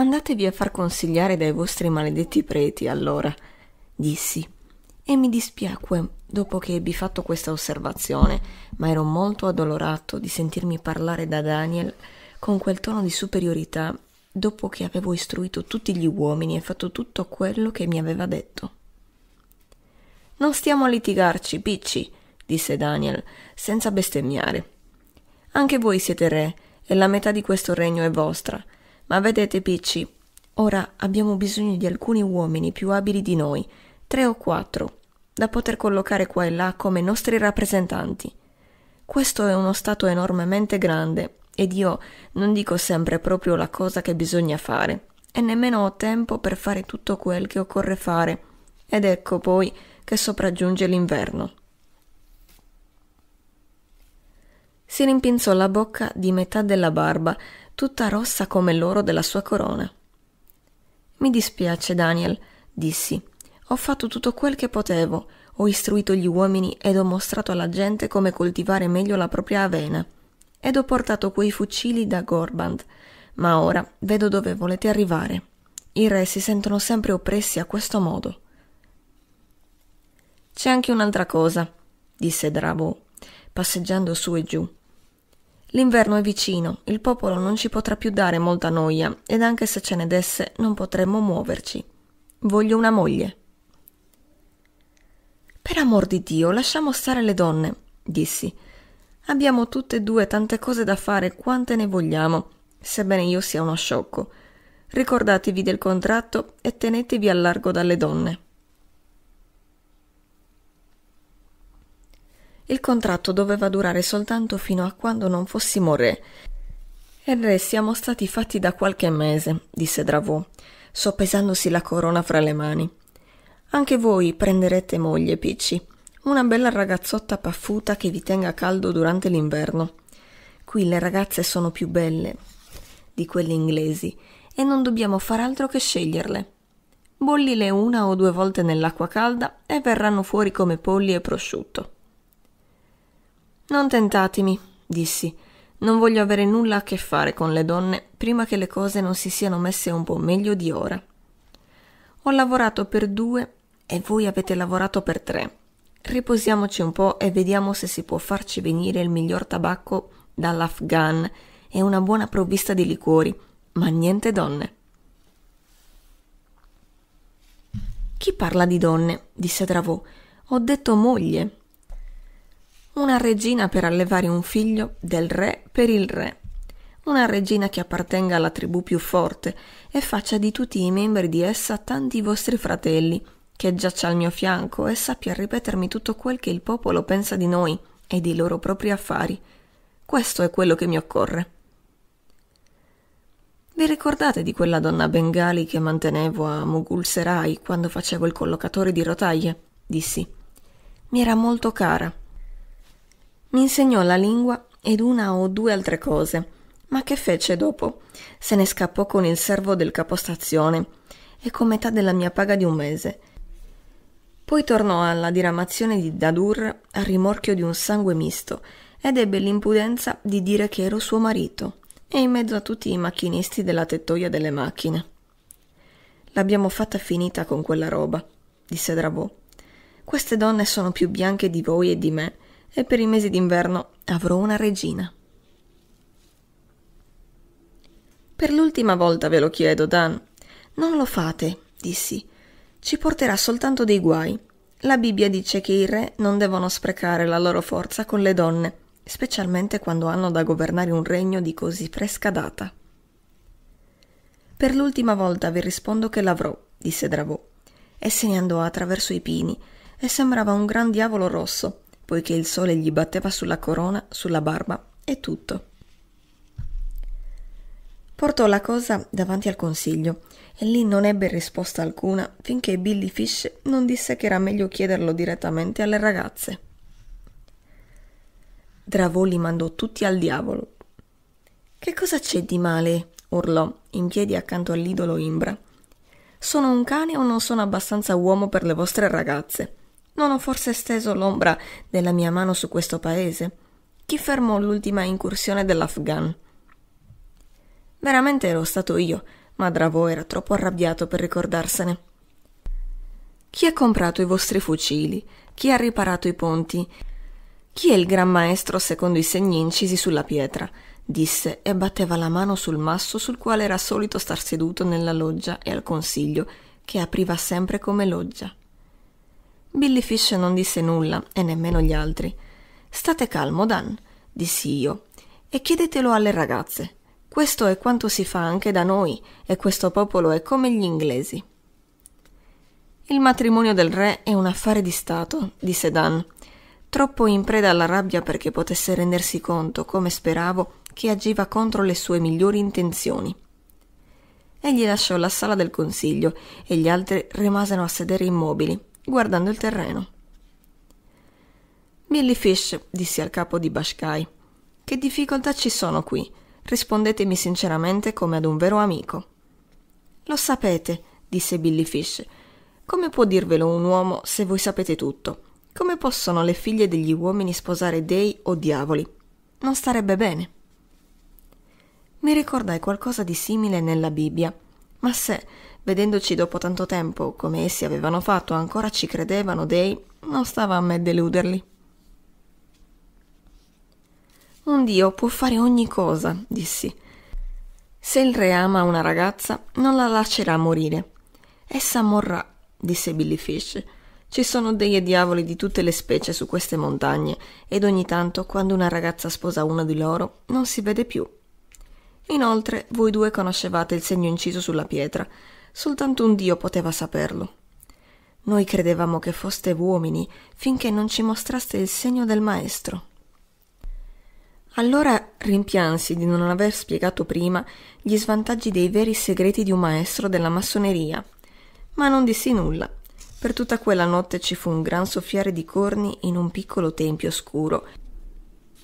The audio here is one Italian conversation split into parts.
Andatevi a far consigliare dai vostri maledetti preti, allora, dissi, e mi dispiacque dopo che ebbi fatto questa osservazione, ma ero molto addolorato di sentirmi parlare da Daniel con quel tono di superiorità dopo che avevo istruito tutti gli uomini e fatto tutto quello che mi aveva detto. Non stiamo a litigarci, picci, disse Daniel, senza bestemmiare. Anche voi siete re, e la metà di questo regno è vostra, ma vedete, Picci, ora abbiamo bisogno di alcuni uomini più abili di noi, tre o quattro, da poter collocare qua e là come nostri rappresentanti. Questo è uno Stato enormemente grande ed io non dico sempre proprio la cosa che bisogna fare, e nemmeno ho tempo per fare tutto quel che occorre fare. Ed ecco poi che sopraggiunge l'inverno. si rimpinzò la bocca di metà della barba, tutta rossa come l'oro della sua corona. Mi dispiace, Daniel, dissi. Ho fatto tutto quel che potevo, ho istruito gli uomini ed ho mostrato alla gente come coltivare meglio la propria avena. Ed ho portato quei fucili da Gorband. Ma ora vedo dove volete arrivare. I re si sentono sempre oppressi a questo modo. C'è anche un'altra cosa, disse Drabo, passeggiando su e giù. L'inverno è vicino, il popolo non ci potrà più dare molta noia ed anche se ce ne desse non potremmo muoverci. Voglio una moglie. Per amor di Dio, lasciamo stare le donne, dissi. Abbiamo tutte e due tante cose da fare quante ne vogliamo, sebbene io sia uno sciocco. Ricordatevi del contratto e tenetevi al largo dalle donne. il contratto doveva durare soltanto fino a quando non fossimo re. E re siamo stati fatti da qualche mese, disse Dravò, soppesandosi la corona fra le mani. Anche voi prenderete moglie, Picci, una bella ragazzotta paffuta che vi tenga caldo durante l'inverno. Qui le ragazze sono più belle di quelle inglesi e non dobbiamo far altro che sceglierle. Bollile una o due volte nell'acqua calda e verranno fuori come polli e prosciutto. Non tentatemi, dissi. Non voglio avere nulla a che fare con le donne prima che le cose non si siano messe un po' meglio di ora. Ho lavorato per due e voi avete lavorato per tre. Riposiamoci un po' e vediamo se si può farci venire il miglior tabacco dall'Afghan e una buona provvista di liquori, ma niente donne. Chi parla di donne? disse Dravò. Ho detto moglie una regina per allevare un figlio del re per il re, una regina che appartenga alla tribù più forte e faccia di tutti i membri di essa tanti vostri fratelli, che giaccia al mio fianco e sappia ripetermi tutto quel che il popolo pensa di noi e dei loro propri affari. Questo è quello che mi occorre. Vi ricordate di quella donna bengali che mantenevo a Serai quando facevo il collocatore di rotaie? dissi. Mi era molto cara mi insegnò la lingua ed una o due altre cose. Ma che fece dopo? Se ne scappò con il servo del capostazione e con metà della mia paga di un mese. Poi tornò alla diramazione di Dadur a rimorchio di un sangue misto ed ebbe l'impudenza di dire che ero suo marito e in mezzo a tutti i macchinisti della tettoia delle macchine. L'abbiamo fatta finita con quella roba, disse Drabò. Queste donne sono più bianche di voi e di me e per i mesi d'inverno avrò una regina. Per l'ultima volta ve lo chiedo, Dan. Non lo fate, dissi. Ci porterà soltanto dei guai. La Bibbia dice che i re non devono sprecare la loro forza con le donne, specialmente quando hanno da governare un regno di così fresca data. Per l'ultima volta vi rispondo che l'avrò, disse Dravò, e se ne andò attraverso i pini, e sembrava un gran diavolo rosso, poiché il sole gli batteva sulla corona, sulla barba e tutto. Portò la cosa davanti al consiglio e lì non ebbe risposta alcuna finché Billy Fish non disse che era meglio chiederlo direttamente alle ragazze. Dravò li mandò tutti al diavolo. Che cosa c'è di male? urlò, in piedi accanto all'idolo Imbra. Sono un cane o non sono abbastanza uomo per le vostre ragazze? Non ho forse steso l'ombra della mia mano su questo paese? Chi fermò l'ultima incursione dell'Afghan? Veramente ero stato io, ma Dravo era troppo arrabbiato per ricordarsene. Chi ha comprato i vostri fucili? Chi ha riparato i ponti? Chi è il gran maestro secondo i segni incisi sulla pietra? disse e batteva la mano sul masso sul quale era solito star seduto nella loggia e al consiglio, che apriva sempre come loggia. Billy Fish non disse nulla e nemmeno gli altri. State calmo, Dan, dissi io, e chiedetelo alle ragazze. Questo è quanto si fa anche da noi, e questo popolo è come gli inglesi. Il matrimonio del re è un affare di Stato, disse Dan, troppo in preda alla rabbia perché potesse rendersi conto, come speravo, che agiva contro le sue migliori intenzioni. Egli lasciò la sala del consiglio e gli altri rimasero a sedere immobili guardando il terreno. Milly Fish, dissi al capo di Bashkai, che difficoltà ci sono qui? Rispondetemi sinceramente come ad un vero amico. Lo sapete, disse Billy Fish. Come può dirvelo un uomo se voi sapete tutto? Come possono le figlie degli uomini sposare dei o diavoli? Non starebbe bene. Mi ricordai qualcosa di simile nella Bibbia ma se, vedendoci dopo tanto tempo, come essi avevano fatto, ancora ci credevano dei, non stava a me deluderli. Un Dio può fare ogni cosa, dissi. Se il re ama una ragazza, non la lascerà morire. Essa morrà, disse Billy Fish. Ci sono dei e diavoli di tutte le specie su queste montagne, ed ogni tanto, quando una ragazza sposa uno di loro, non si vede più Inoltre, voi due conoscevate il segno inciso sulla pietra, soltanto un Dio poteva saperlo. Noi credevamo che foste uomini finché non ci mostraste il segno del Maestro. Allora rimpiansi di non aver spiegato prima gli svantaggi dei veri segreti di un maestro della massoneria, ma non dissi nulla. Per tutta quella notte ci fu un gran soffiare di corni in un piccolo tempio scuro,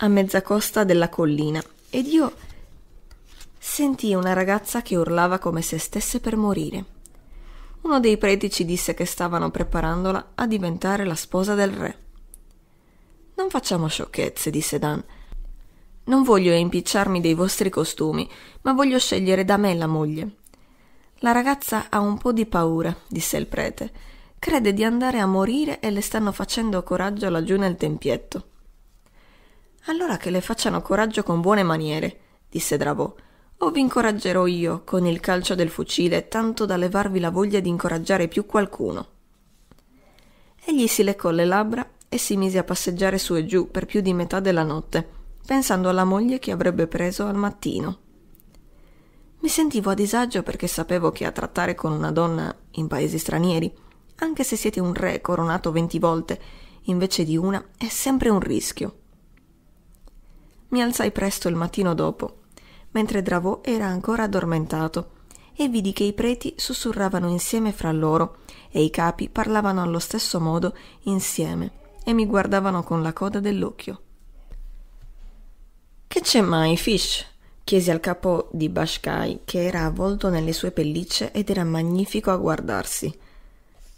a mezza costa della collina, ed io sentì una ragazza che urlava come se stesse per morire. Uno dei preti ci disse che stavano preparandola a diventare la sposa del re. Non facciamo sciocchezze, disse Dan. Non voglio impicciarmi dei vostri costumi, ma voglio scegliere da me la moglie. La ragazza ha un po' di paura, disse il prete. Crede di andare a morire e le stanno facendo coraggio laggiù nel tempietto. Allora che le facciano coraggio con buone maniere, disse Drabò o vi incoraggerò io con il calcio del fucile tanto da levarvi la voglia di incoraggiare più qualcuno. Egli si leccò le labbra e si mise a passeggiare su e giù per più di metà della notte, pensando alla moglie che avrebbe preso al mattino. Mi sentivo a disagio perché sapevo che a trattare con una donna in paesi stranieri, anche se siete un re coronato venti volte, invece di una, è sempre un rischio. Mi alzai presto il mattino dopo mentre Dravò era ancora addormentato, e vidi che i preti sussurravano insieme fra loro e i capi parlavano allo stesso modo insieme e mi guardavano con la coda dell'occhio. Che c'è mai, Fish? chiesi al capo di Bashkai, che era avvolto nelle sue pellicce ed era magnifico a guardarsi.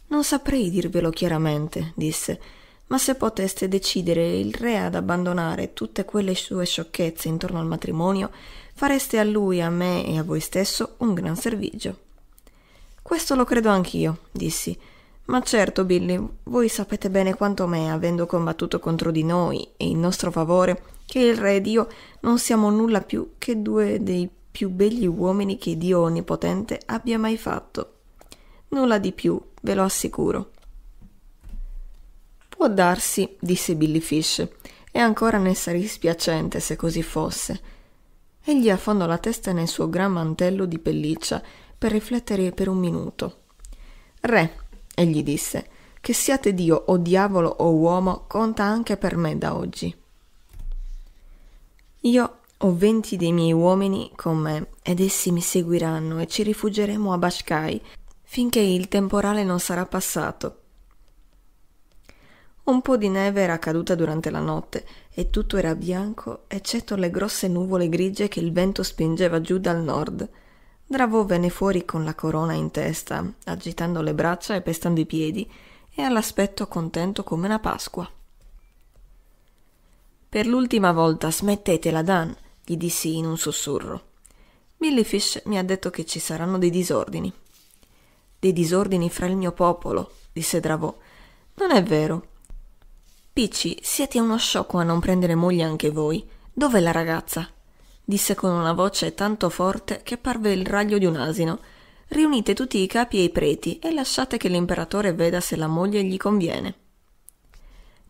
Non saprei dirvelo chiaramente, disse, ma se poteste decidere il re ad abbandonare tutte quelle sue sciocchezze intorno al matrimonio, fareste a lui, a me e a voi stesso un gran servigio. Questo lo credo anch'io, dissi. Ma certo, Billy, voi sapete bene quanto me, avendo combattuto contro di noi e in nostro favore, che il Re ed io non siamo nulla più che due dei più begli uomini che Dio Onnipotente abbia mai fatto. Nulla di più, ve lo assicuro. Può darsi, disse Billy Fish, e ancora ne sarei spiacente se così fosse Egli affondò la testa nel suo gran mantello di pelliccia per riflettere per un minuto. Re, egli disse, che siate Dio o diavolo o uomo conta anche per me da oggi. Io ho venti dei miei uomini con me ed essi mi seguiranno e ci rifugeremo a Bashkai finché il temporale non sarà passato. Un po' di neve era caduta durante la notte e tutto era bianco eccetto le grosse nuvole grigie che il vento spingeva giù dal nord. Dravò venne fuori con la corona in testa, agitando le braccia e pestando i piedi, e all'aspetto contento come una Pasqua. Per l'ultima volta smettetela, Dan, gli dissi in un sussurro. Billy Fish mi ha detto che ci saranno dei disordini. Dei disordini fra il mio popolo, disse Dravò. Non è vero, Picci, siete uno sciocco a non prendere moglie anche voi. Dov'è la ragazza? disse con una voce tanto forte che parve il raglio di un asino. Riunite tutti i capi e i preti e lasciate che l'imperatore veda se la moglie gli conviene.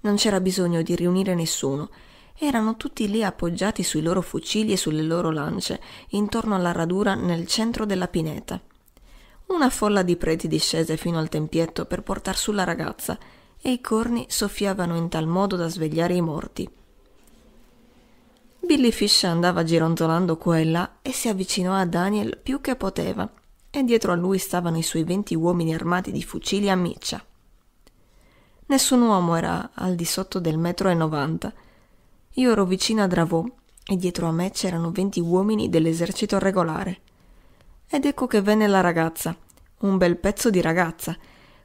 Non c'era bisogno di riunire nessuno. Erano tutti lì appoggiati sui loro fucili e sulle loro lance, intorno alla radura nel centro della pineta. Una folla di preti discese fino al tempietto per portar su la ragazza e i corni soffiavano in tal modo da svegliare i morti. Billy Fish andava gironzolando qua e là e si avvicinò a Daniel più che poteva, e dietro a lui stavano i suoi venti uomini armati di fucili a miccia. Nessun uomo era al di sotto del metro e novanta. Io ero vicino a Dravò e dietro a me c'erano venti uomini dell'esercito regolare. Ed ecco che venne la ragazza, un bel pezzo di ragazza,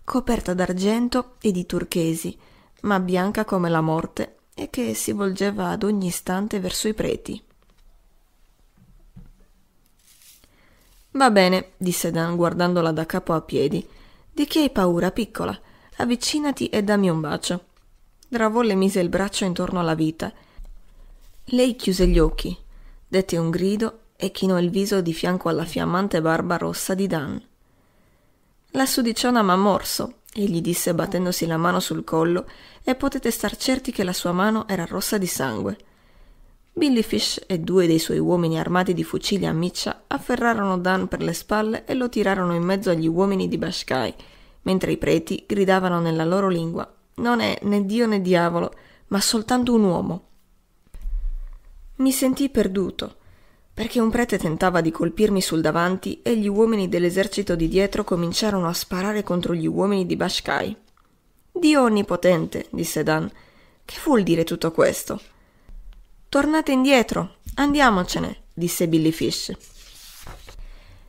coperta d'argento e di turchesi, ma bianca come la morte, e che si volgeva ad ogni istante verso i preti. Va bene, disse Dan guardandola da capo a piedi. Di chi hai paura, piccola? Avvicinati e dammi un bacio. Dravò le mise il braccio intorno alla vita. Lei chiuse gli occhi, dette un grido e chinò il viso di fianco alla fiammante barba rossa di Dan. La sudiciona m'ha morso, egli disse battendosi la mano sul collo, e potete star certi che la sua mano era rossa di sangue. Billy e due dei suoi uomini armati di fucili a miccia afferrarono Dan per le spalle e lo tirarono in mezzo agli uomini di Bashkai, mentre i preti gridavano nella loro lingua: Non è né Dio né diavolo, ma soltanto un uomo. Mi sentii perduto perché un prete tentava di colpirmi sul davanti e gli uomini dell'esercito di dietro cominciarono a sparare contro gli uomini di Bashkai. Dio onnipotente, disse Dan, che vuol dire tutto questo? Tornate indietro, andiamocene, disse Billy Fish.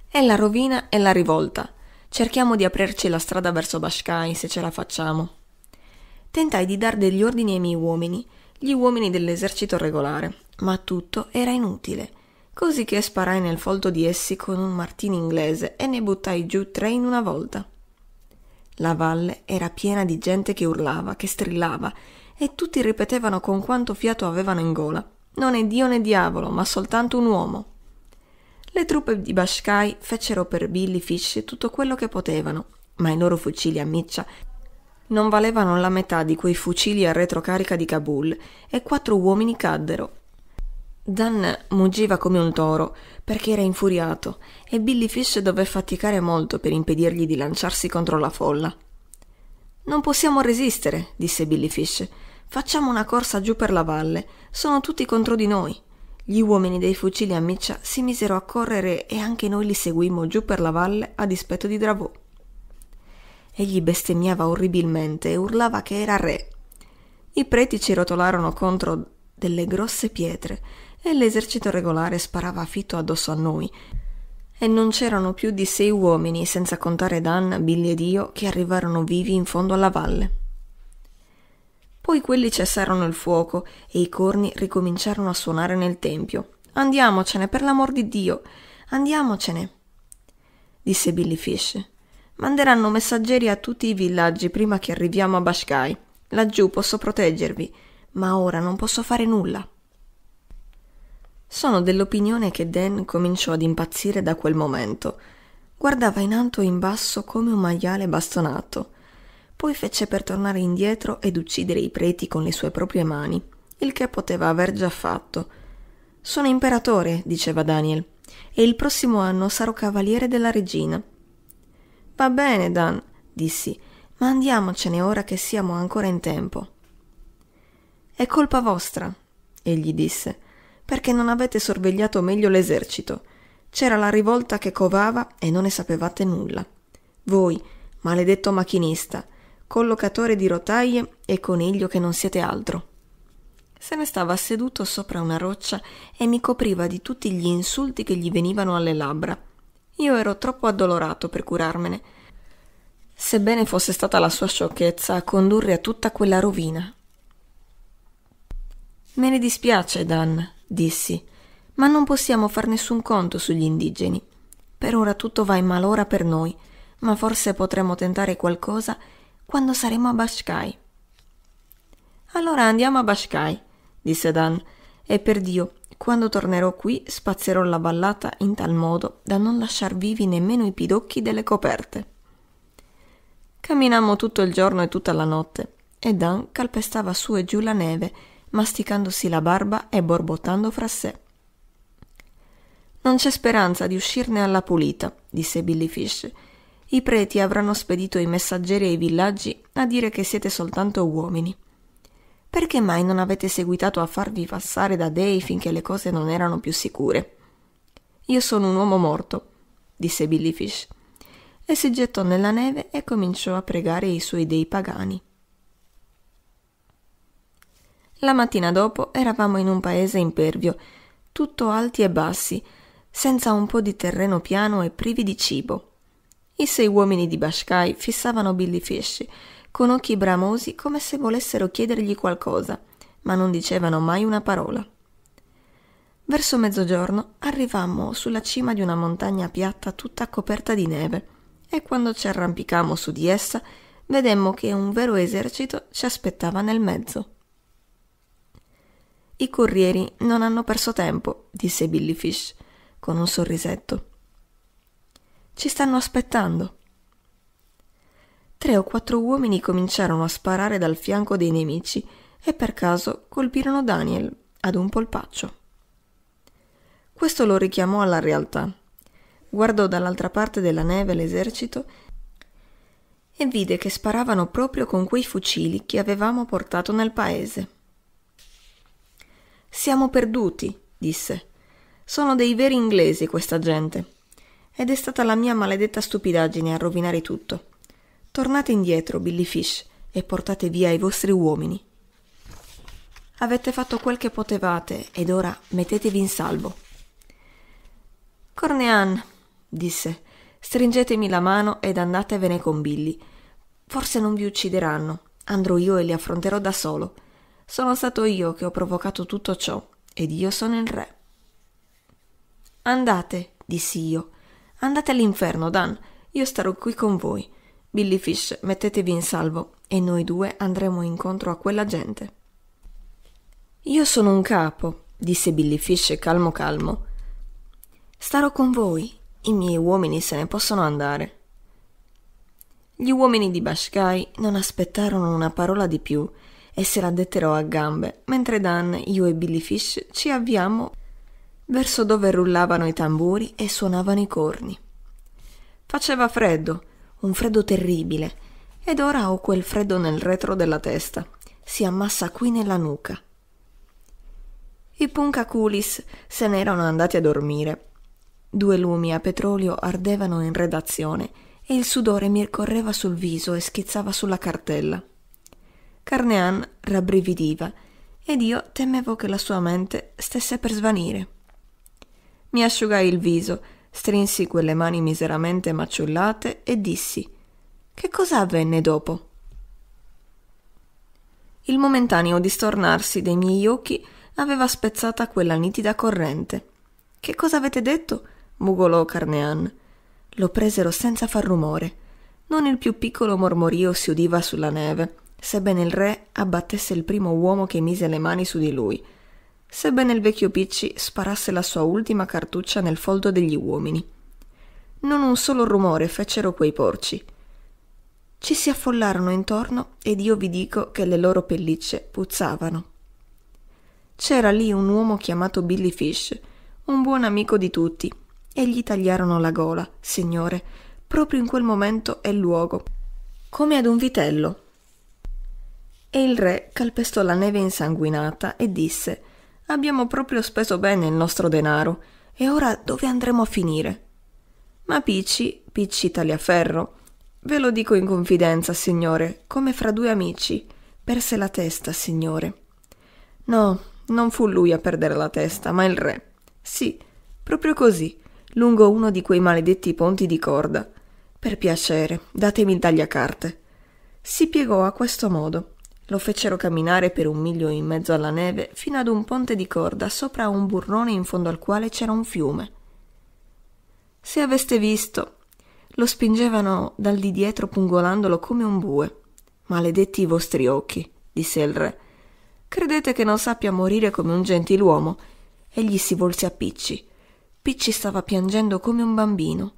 È la rovina e la rivolta. Cerchiamo di aprirci la strada verso Bashkai se ce la facciamo. Tentai di dar degli ordini ai miei uomini, gli uomini dell'esercito regolare, ma tutto era inutile così che sparai nel folto di essi con un martino inglese e ne buttai giù tre in una volta. La valle era piena di gente che urlava, che strillava, e tutti ripetevano con quanto fiato avevano in gola. Non è Dio né diavolo, ma soltanto un uomo. Le truppe di Bashkai fecero per Billy Fish tutto quello che potevano, ma i loro fucili a miccia non valevano la metà di quei fucili a retrocarica di Kabul e quattro uomini caddero, Dan muggiva come un toro perché era infuriato e Billy Fish dové faticare molto per impedirgli di lanciarsi contro la folla. Non possiamo resistere, disse Billy Fish. Facciamo una corsa giù per la valle. Sono tutti contro di noi. Gli uomini dei fucili a miccia si misero a correre e anche noi li seguimmo giù per la valle a dispetto di Dravò. Egli bestemmiava orribilmente e urlava che era re. I preti ci rotolarono contro delle grosse pietre e l'esercito regolare sparava fitto addosso a noi. E non c'erano più di sei uomini, senza contare Dan, Billy ed io, che arrivarono vivi in fondo alla valle. Poi quelli cessarono il fuoco e i corni ricominciarono a suonare nel tempio. Andiamocene, per l'amor di Dio, andiamocene, disse Billy Fish. Manderanno messaggeri a tutti i villaggi prima che arriviamo a Bashkai. Laggiù posso proteggervi, ma ora non posso fare nulla. Sono dell'opinione che Dan cominciò ad impazzire da quel momento. Guardava in alto e in basso come un maiale bastonato. Poi fece per tornare indietro ed uccidere i preti con le sue proprie mani, il che poteva aver già fatto. Sono imperatore, diceva Daniel, e il prossimo anno sarò cavaliere della regina. Va bene, Dan, dissi, ma andiamocene ora che siamo ancora in tempo. È colpa vostra, egli disse perché non avete sorvegliato meglio l'esercito. C'era la rivolta che covava e non ne sapevate nulla. Voi, maledetto macchinista, collocatore di rotaie e coniglio che non siete altro. Se ne stava seduto sopra una roccia e mi copriva di tutti gli insulti che gli venivano alle labbra. Io ero troppo addolorato per curarmene. Sebbene fosse stata la sua sciocchezza a condurre a tutta quella rovina. Me ne dispiace, Dan, dissi, ma non possiamo far nessun conto sugli indigeni. Per ora tutto va in malora per noi, ma forse potremo tentare qualcosa quando saremo a Bashkai. Allora andiamo a Bashkai, disse Dan, e per Dio, quando tornerò qui spazierò la ballata in tal modo da non lasciar vivi nemmeno i pidocchi delle coperte. Camminammo tutto il giorno e tutta la notte, e Dan calpestava su e giù la neve, masticandosi la barba e borbottando fra sé. Non c'è speranza di uscirne alla pulita, disse Billy Fish. I preti avranno spedito i messaggeri ai villaggi a dire che siete soltanto uomini. Perché mai non avete seguitato a farvi passare da dei finché le cose non erano più sicure? Io sono un uomo morto, disse Billy Fish, e si gettò nella neve e cominciò a pregare i suoi dei pagani. La mattina dopo eravamo in un paese impervio, tutto alti e bassi, senza un po' di terreno piano e privi di cibo. I sei uomini di Bashkai fissavano Billy Fish con occhi bramosi come se volessero chiedergli qualcosa, ma non dicevano mai una parola. Verso mezzogiorno arrivammo sulla cima di una montagna piatta tutta coperta di neve e quando ci arrampicammo su di essa vedemmo che un vero esercito ci aspettava nel mezzo. I corrieri non hanno perso tempo, disse Billy Fish con un sorrisetto. Ci stanno aspettando. Tre o quattro uomini cominciarono a sparare dal fianco dei nemici e per caso colpirono Daniel ad un polpaccio. Questo lo richiamò alla realtà. Guardò dall'altra parte della neve l'esercito e vide che sparavano proprio con quei fucili che avevamo portato nel paese. Siamo perduti, disse. Sono dei veri inglesi questa gente. Ed è stata la mia maledetta stupidaggine a rovinare tutto. Tornate indietro, Billy Fish, e portate via i vostri uomini. Avete fatto quel che potevate ed ora mettetevi in salvo. Cornean, disse, stringetemi la mano ed andatevene con Billy. Forse non vi uccideranno. Andrò io e li affronterò da solo. Sono stato io che ho provocato tutto ciò, ed io sono il re. Andate, dissi io. Andate all'inferno, Dan. Io starò qui con voi. Billy Fish, mettetevi in salvo, e noi due andremo incontro a quella gente. Io sono un capo, disse Billy Fish calmo calmo. Starò con voi. I miei uomini se ne possono andare. Gli uomini di Bashkai non aspettarono una parola di più e se la detterò a gambe, mentre Dan, io e Billy Fish ci avviamo verso dove rullavano i tamburi e suonavano i corni. Faceva freddo, un freddo terribile, ed ora ho quel freddo nel retro della testa, si ammassa qui nella nuca. I punkaculis se n'erano andati a dormire. Due lumi a petrolio ardevano in redazione e il sudore mi correva sul viso e schizzava sulla cartella. Carnean rabbrividiva ed io temevo che la sua mente stesse per svanire. Mi asciugai il viso, strinsi quelle mani miseramente maciullate e dissi: Che cosa avvenne dopo? Il momentaneo distornarsi dei miei occhi aveva spezzata quella nitida corrente. Che cosa avete detto? mugolò Carnean. Lo presero senza far rumore. Non il più piccolo mormorio si udiva sulla neve sebbene il re abbattesse il primo uomo che mise le mani su di lui, sebbene il vecchio Picci sparasse la sua ultima cartuccia nel folto degli uomini. Non un solo rumore fecero quei porci. Ci si affollarono intorno ed io vi dico che le loro pellicce puzzavano. C'era lì un uomo chiamato Billy Fish, un buon amico di tutti, e gli tagliarono la gola, signore, proprio in quel momento e luogo, come ad un vitello e il re calpestò la neve insanguinata e disse Abbiamo proprio speso bene il nostro denaro, e ora dove andremo a finire? Ma Picci, Picci Tagliaferro, ve lo dico in confidenza, signore, come fra due amici, perse la testa, signore. No, non fu lui a perdere la testa, ma il re. Sì, proprio così, lungo uno di quei maledetti ponti di corda. Per piacere, datemi il tagliacarte. Si piegò a questo modo. Lo fecero camminare per un miglio in mezzo alla neve fino ad un ponte di corda sopra un burrone in fondo al quale c'era un fiume. Se aveste visto, lo spingevano dal di dietro pungolandolo come un bue. Maledetti i vostri occhi, disse il re. Credete che non sappia morire come un gentiluomo? Egli si volse a Picci. Picci stava piangendo come un bambino.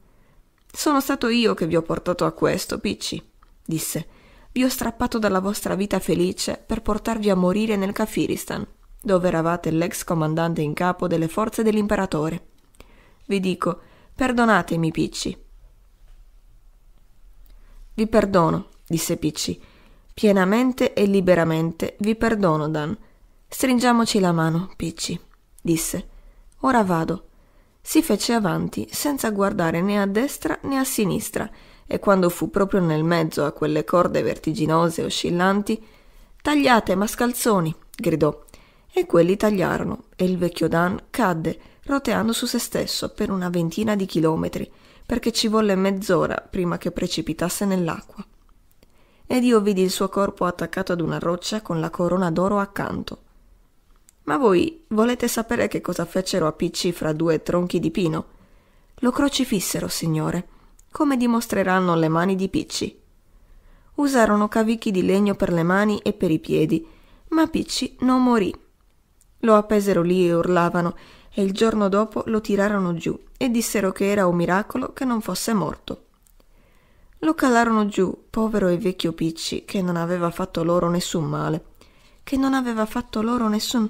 Sono stato io che vi ho portato a questo, Picci, disse. Vi ho strappato dalla vostra vita felice per portarvi a morire nel Kafiristan, dove eravate l'ex comandante in capo delle forze dell'imperatore. Vi dico, perdonatemi, Picci. Vi perdono, disse Picci. Pienamente e liberamente vi perdono, Dan. Stringiamoci la mano, Picci, disse. Ora vado. Si fece avanti senza guardare né a destra né a sinistra e quando fu proprio nel mezzo a quelle corde vertiginose e oscillanti, Tagliate mascalzoni! gridò. E quelli tagliarono, e il vecchio Dan cadde, roteando su se stesso per una ventina di chilometri, perché ci volle mezz'ora prima che precipitasse nell'acqua. Ed io vidi il suo corpo attaccato ad una roccia con la corona d'oro accanto. Ma voi volete sapere che cosa fecero a Picci fra due tronchi di pino? Lo crocifissero, signore, come dimostreranno le mani di Picci. Usarono cavicchi di legno per le mani e per i piedi, ma Picci non morì. Lo appesero lì e urlavano, e il giorno dopo lo tirarono giù e dissero che era un miracolo che non fosse morto. Lo calarono giù, povero e vecchio Picci, che non aveva fatto loro nessun male, che non aveva fatto loro nessun...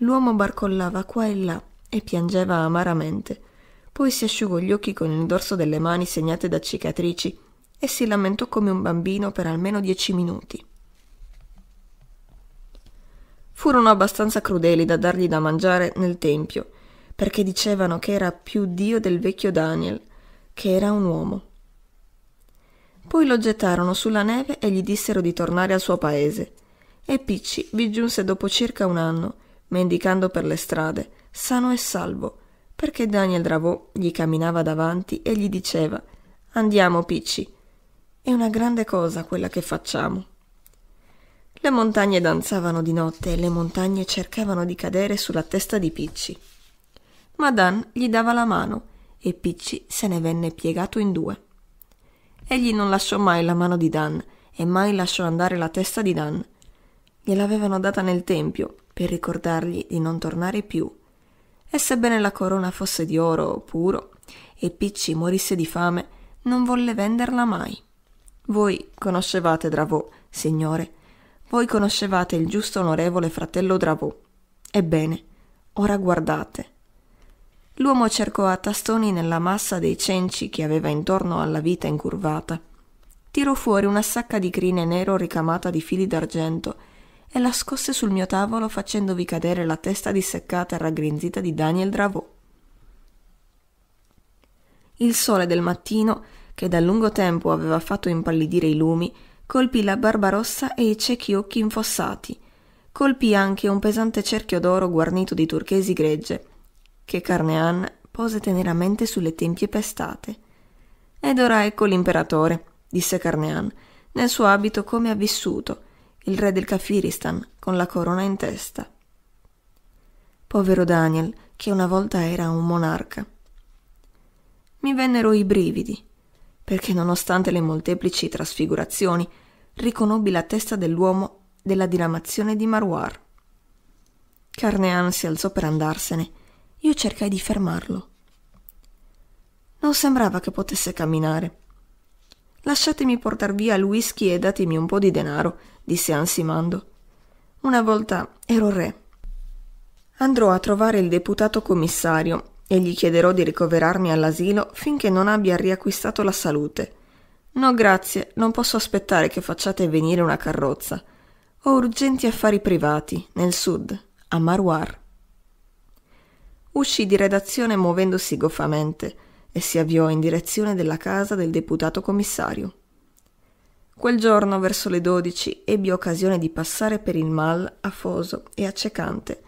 L'uomo barcollava qua e là e piangeva amaramente. Poi si asciugò gli occhi con il dorso delle mani segnate da cicatrici e si lamentò come un bambino per almeno dieci minuti. Furono abbastanza crudeli da dargli da mangiare nel tempio, perché dicevano che era più Dio del vecchio Daniel, che era un uomo. Poi lo gettarono sulla neve e gli dissero di tornare al suo paese. E Picci vi giunse dopo circa un anno, mendicando per le strade, sano e salvo, perché Daniel Dravò gli camminava davanti e gli diceva Andiamo, Picci. È una grande cosa quella che facciamo. Le montagne danzavano di notte e le montagne cercavano di cadere sulla testa di Picci. Ma Dan gli dava la mano e Picci se ne venne piegato in due. Egli non lasciò mai la mano di Dan e mai lasciò andare la testa di Dan. Gliel'avevano data nel tempio per ricordargli di non tornare più e sebbene la corona fosse di oro puro e Picci morisse di fame, non volle venderla mai. Voi conoscevate Dravò, signore, voi conoscevate il giusto onorevole fratello Dravò. Ebbene, ora guardate. L'uomo cercò a tastoni nella massa dei cenci che aveva intorno alla vita incurvata. Tirò fuori una sacca di crine nero ricamata di fili d'argento e la scosse sul mio tavolo facendovi cadere la testa disseccata e raggrinzita di Daniel Dravò. Il sole del mattino, che da lungo tempo aveva fatto impallidire i lumi, colpì la barba rossa e i ciechi occhi infossati. Colpì anche un pesante cerchio d'oro guarnito di turchesi gregge, che Carnean pose teneramente sulle tempie pestate. Ed ora ecco l'imperatore, disse Carnean, nel suo abito come ha vissuto, il re del Kafiristan, con la corona in testa. Povero Daniel, che una volta era un monarca. Mi vennero i brividi, perché nonostante le molteplici trasfigurazioni, riconobbi la testa dell'uomo della diramazione di Marwar. Carnean si alzò per andarsene. Io cercai di fermarlo. Non sembrava che potesse camminare. Lasciatemi portar via il whisky e datemi un po' di denaro, disse ansimando. Una volta ero re. Andrò a trovare il deputato commissario e gli chiederò di ricoverarmi all'asilo finché non abbia riacquistato la salute. No, grazie, non posso aspettare che facciate venire una carrozza. Ho urgenti affari privati, nel sud, a Marwar. Uscì di redazione muovendosi goffamente e si avviò in direzione della casa del deputato commissario. Quel giorno, verso le dodici, ebbi occasione di passare per il mal afoso e accecante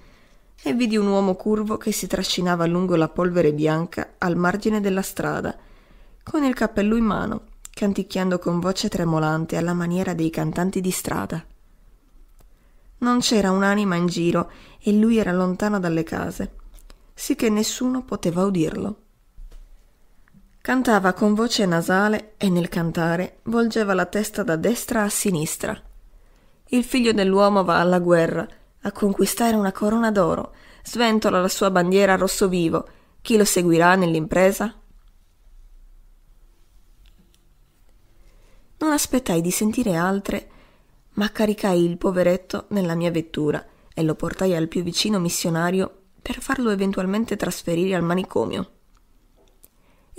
e vidi un uomo curvo che si trascinava lungo la polvere bianca al margine della strada, con il cappello in mano, canticchiando con voce tremolante alla maniera dei cantanti di strada. Non c'era un'anima in giro e lui era lontano dalle case, sì che nessuno poteva udirlo. Cantava con voce nasale e nel cantare volgeva la testa da destra a sinistra. Il figlio dell'uomo va alla guerra a conquistare una corona d'oro, sventola la sua bandiera rosso vivo. Chi lo seguirà nell'impresa? Non aspettai di sentire altre, ma caricai il poveretto nella mia vettura e lo portai al più vicino missionario per farlo eventualmente trasferire al manicomio.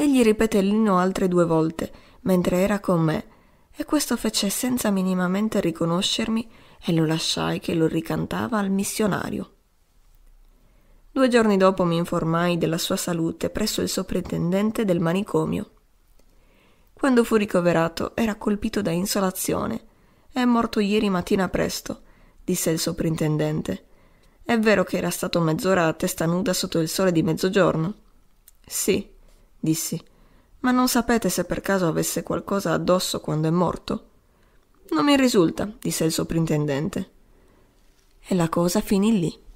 Egli ripeté l'inno altre due volte, mentre era con me, e questo fece senza minimamente riconoscermi e lo lasciai che lo ricantava al missionario. Due giorni dopo mi informai della sua salute presso il soprintendente del manicomio. Quando fu ricoverato era colpito da insolazione. È morto ieri mattina presto, disse il soprintendente. È vero che era stato mezz'ora a testa nuda sotto il sole di mezzogiorno? Sì, dissi. Ma non sapete se per caso avesse qualcosa addosso quando è morto? Non mi risulta, disse il soprintendente. E la cosa finì lì.